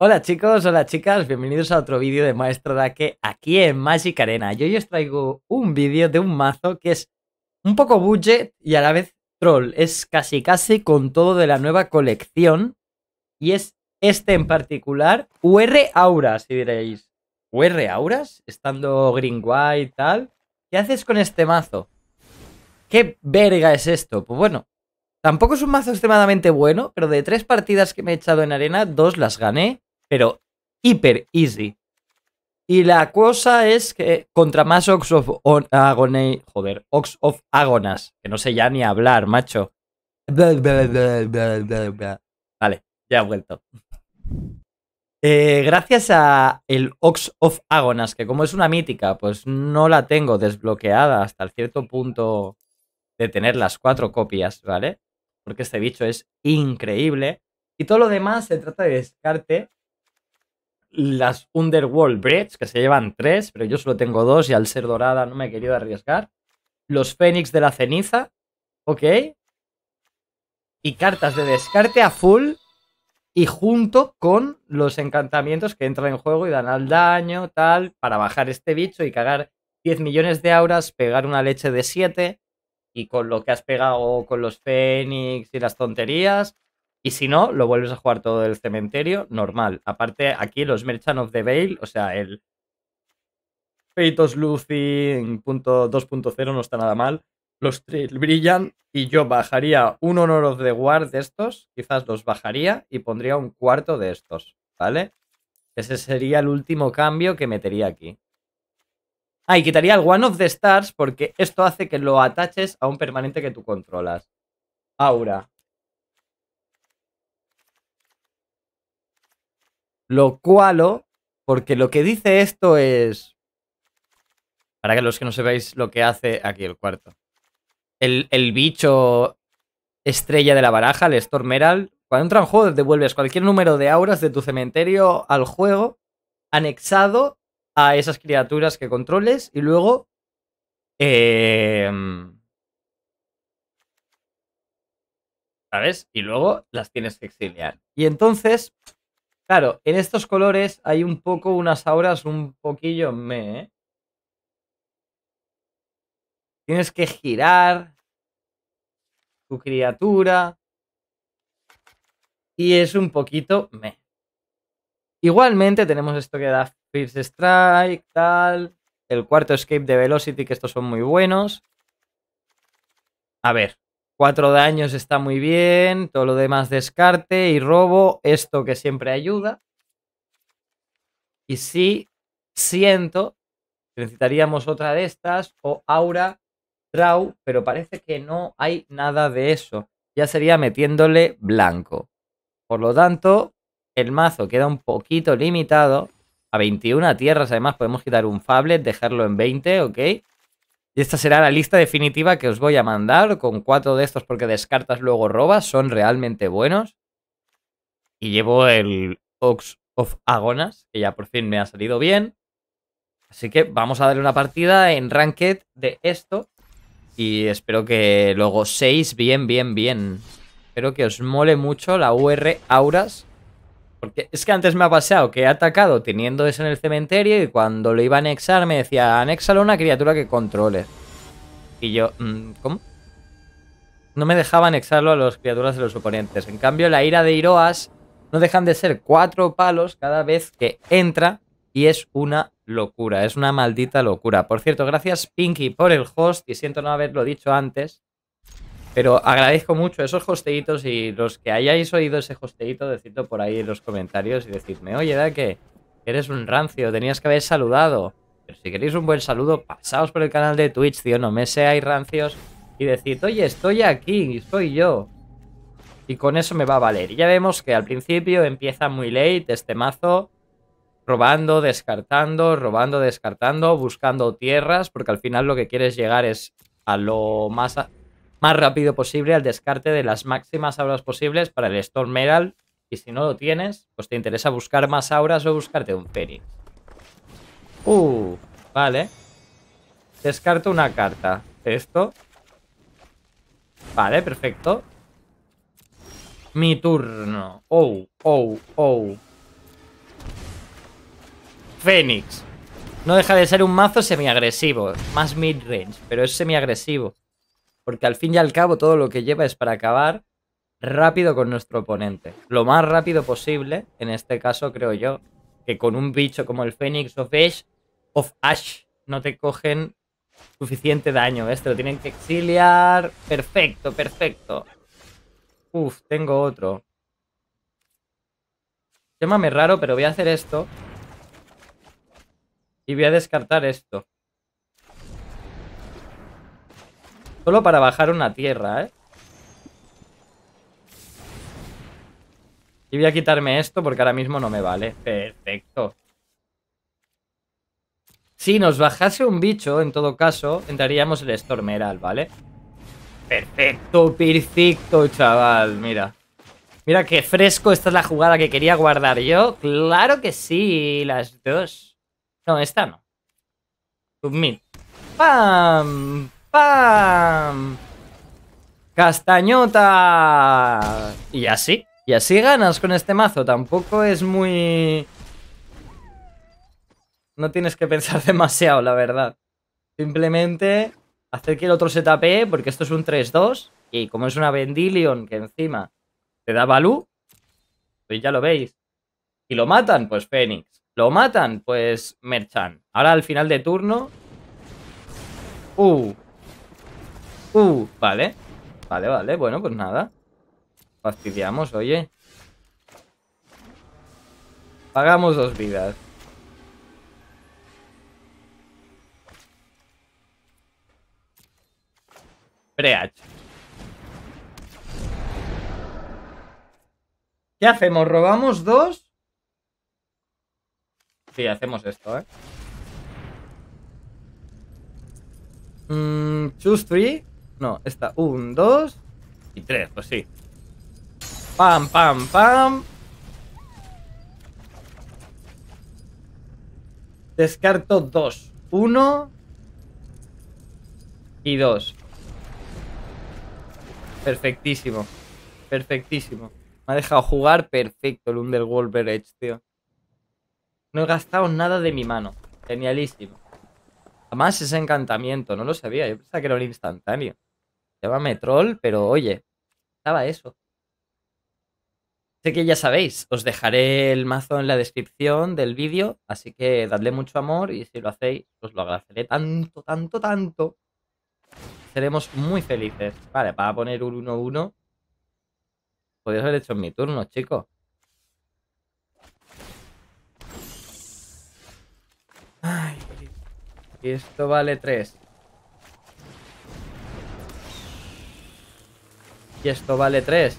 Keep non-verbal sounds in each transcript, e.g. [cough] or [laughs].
Hola chicos, hola chicas, bienvenidos a otro vídeo de Maestro Dake aquí en Magic Arena. Yo hoy os traigo un vídeo de un mazo que es un poco budget y a la vez troll. Es casi casi con todo de la nueva colección y es este en particular, UR Auras, si diréis. ¿UR Auras? Estando Green White y tal. ¿Qué haces con este mazo? ¿Qué verga es esto? Pues bueno, tampoco es un mazo extremadamente bueno, pero de tres partidas que me he echado en arena, dos las gané pero hiper easy. Y la cosa es que contra más Ox of Agony, joder, Ox of Agonas, que no sé ya ni hablar, macho. vale, ya ha vuelto. Eh, gracias a el Ox of Agonas, que como es una mítica, pues no la tengo desbloqueada hasta el cierto punto de tener las cuatro copias, ¿vale? Porque este bicho es increíble. Y todo lo demás se trata de descarte las Underworld Breads, que se llevan tres, pero yo solo tengo dos y al ser dorada no me he querido arriesgar. Los Fénix de la Ceniza, ok. Y cartas de descarte a full y junto con los encantamientos que entran en juego y dan al daño, tal, para bajar este bicho y cagar 10 millones de auras, pegar una leche de 7 y con lo que has pegado con los Fénix y las tonterías, y si no, lo vuelves a jugar todo el cementerio, normal. Aparte, aquí los Merchant of the Veil, o sea, el Feitos Lucy 2.0 no está nada mal. Los tres brillan y yo bajaría un Honor of the Guard de estos, quizás los bajaría y pondría un cuarto de estos, ¿vale? Ese sería el último cambio que metería aquí. Ah, y quitaría el One of the Stars porque esto hace que lo ataches a un permanente que tú controlas. Aura. Lo cual, porque lo que dice esto es... Para que los que no sepáis lo que hace aquí el cuarto. El, bicho estrella de la baraja, el Stormeral. Cuando entra en juego devuelves cualquier número de auras de tu cementerio al juego anexado a esas criaturas que controles y luego... Em, ¿Sabes? Y luego las tienes que exiliar. Y entonces Claro, en estos colores hay un poco unas auras un poquillo me. ¿eh? Tienes que girar tu criatura. Y es un poquito me. Igualmente tenemos esto que da First Strike, tal. El cuarto escape de Velocity, que estos son muy buenos. A ver. Cuatro daños está muy bien. Todo lo demás descarte y robo. Esto que siempre ayuda. Y sí, siento necesitaríamos otra de estas o aura, Draw. pero parece que no hay nada de eso. Ya sería metiéndole blanco. Por lo tanto, el mazo queda un poquito limitado. A 21 tierras, además, podemos quitar un Fablet, dejarlo en 20, ¿ok? Y esta será la lista definitiva que os voy a mandar con cuatro de estos porque descartas luego robas, son realmente buenos. Y llevo el Ox of Agonas, que ya por fin me ha salido bien. Así que vamos a darle una partida en Ranked de esto. Y espero que luego seis bien, bien, bien. Espero que os mole mucho la UR Auras porque es que antes me ha pasado que he atacado teniendo eso en el cementerio y cuando lo iba a anexar me decía, anéxalo a una criatura que controle. Y yo, mm, ¿cómo? No me dejaba anexarlo a las criaturas de los oponentes. En cambio, la ira de Iroas no dejan de ser cuatro palos cada vez que entra y es una locura, es una maldita locura. Por cierto, gracias Pinky por el host y siento no haberlo dicho antes. Pero agradezco mucho esos hosteitos y los que hayáis oído ese hosteito, decidlo por ahí en los comentarios y decirme, oye, da que eres un rancio, tenías que haber saludado. Pero si queréis un buen saludo, pasaos por el canal de Twitch, tío, no me seáis rancios y decid, oye, estoy aquí, soy yo. Y con eso me va a valer. Y ya vemos que al principio empieza muy late este mazo, robando, descartando, robando, descartando, buscando tierras, porque al final lo que quieres llegar es a lo más más rápido posible al descarte de las máximas auras posibles para el Storm Meral. Y si no lo tienes, pues te interesa buscar más auras o buscarte un Fénix. Uh, vale. Descarto una carta. Esto. Vale, perfecto. Mi turno. Oh, oh, oh. Fénix. No deja de ser un mazo semiagresivo. Más mid range pero es semiagresivo porque al fin y al cabo todo lo que lleva es para acabar rápido con nuestro oponente. Lo más rápido posible, en este caso creo yo, que con un bicho como el Phoenix of Ash, of Ash no te cogen suficiente daño. Este lo tienen que exiliar. Perfecto, perfecto. Uf, tengo otro. Llámame raro, pero voy a hacer esto. Y voy a descartar esto. Solo para bajar una tierra, ¿eh? Y voy a quitarme esto porque ahora mismo no me vale. Perfecto. Si nos bajase un bicho, en todo caso, entraríamos el Stormeral, ¿vale? Perfecto, perfecto, chaval. Mira. Mira qué fresco. Esta es la jugada que quería guardar yo. Claro que sí. Las dos. No, esta no. Submit. ¡Pam! ¡Castañota! Y así. Y así ganas con este mazo. Tampoco es muy... No tienes que pensar [laughs] demasiado, la verdad. Simplemente hacer que el otro se tapee, porque esto es un 3-2. Y como es una Vendilion que encima te da Balú, pues ya lo veis. Y lo matan, pues Fénix. Lo matan, pues Merchan. Ahora al final de turno... Uh, Uh, vale. Vale, vale. Bueno, pues nada. Fastidiamos, oye. Pagamos dos vidas. Preach. ¿Qué hacemos? ¿Robamos dos? Sí, hacemos esto, ¿eh? Mmm. choose three. No, está un, dos y tres, pues sí. Pam, pam, pam. Descarto dos. Uno y dos. Perfectísimo. Perfectísimo. Me ha dejado jugar perfecto el Under Wolverage, tío. No he gastado nada de mi mano. Genialísimo. Además, ese encantamiento, no lo sabía. Yo pensaba que era un instantáneo. Llámame troll, pero oye, estaba eso. Sé que ya sabéis, os dejaré el mazo en la descripción del vídeo, así que dadle mucho amor y si lo hacéis, os lo agradeceré tanto, tanto, tanto. Seremos muy felices. Vale, para poner un 1-1. Podéis haber hecho mi turno, chicos. Ay, y esto vale 3. Y esto vale 3.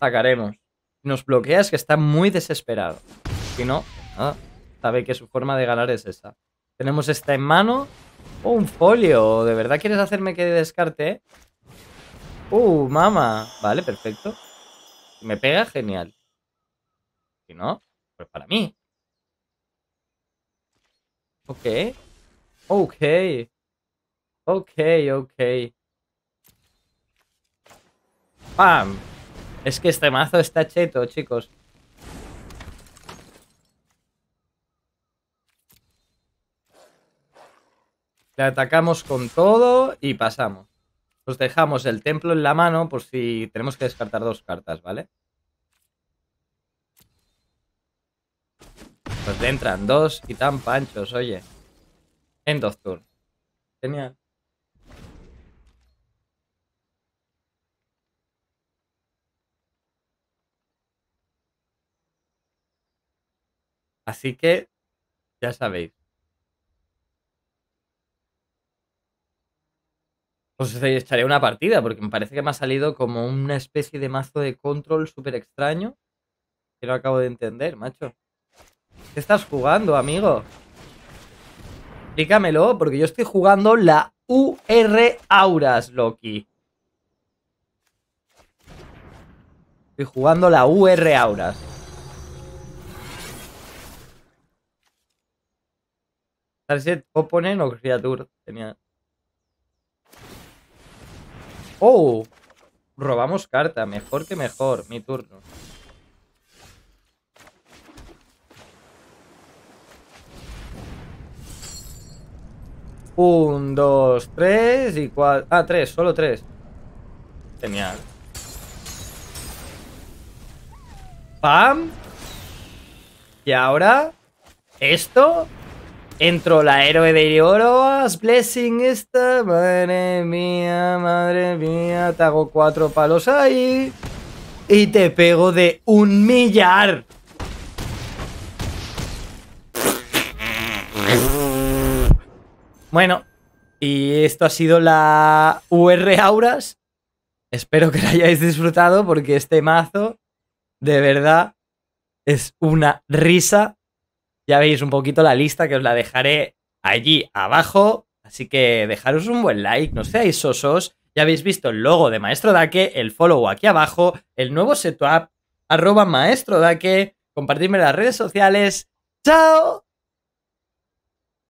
Sacaremos. Nos bloqueas que está muy desesperado. Si no, Sabe que su forma de ganar es esa. Tenemos esta en mano. Oh, un folio. ¿De verdad quieres hacerme que descarte? Uh, mama. Vale, perfecto. Si me pega, genial. Si no, pues para mí. Ok. Ok. Ok, ok. ¡Pam! Es que este mazo está cheto, chicos. Le atacamos con todo y pasamos. Nos dejamos el templo en la mano por si tenemos que descartar dos cartas, ¿vale? Nos pues entran dos y tan panchos, oye. En dos turnos. Genial. Así que ya sabéis. Pues os echaré una partida porque me parece que me ha salido como una especie de mazo de control súper extraño. Que no acabo de entender, macho. ¿Qué estás jugando, amigo? Explícamelo, porque yo estoy jugando la UR Auras, Loki. Estoy jugando la UR Auras. Target opponent o Criatur. Tenía. ¡Oh! Robamos carta. Mejor que mejor. Mi turno. Un, dos, tres y cuatro. Ah, tres, solo tres. Genial. ¡Pam! Y ahora... ¿Esto? Entro la héroe de Irioroas blessing esta, madre mía, madre mía, te hago cuatro palos ahí y te pego de un millar. Bueno, y esto ha sido la UR Auras. Espero que la hayáis disfrutado porque este mazo, de verdad, es una risa ya veis un poquito la lista que os la dejaré allí abajo. Así que dejaros un buen like, no seáis sosos. Ya habéis visto el logo de Maestro Daque, el follow aquí abajo, el nuevo setup, arroba Maestro Daque, compartidme las redes sociales. ¡Chao!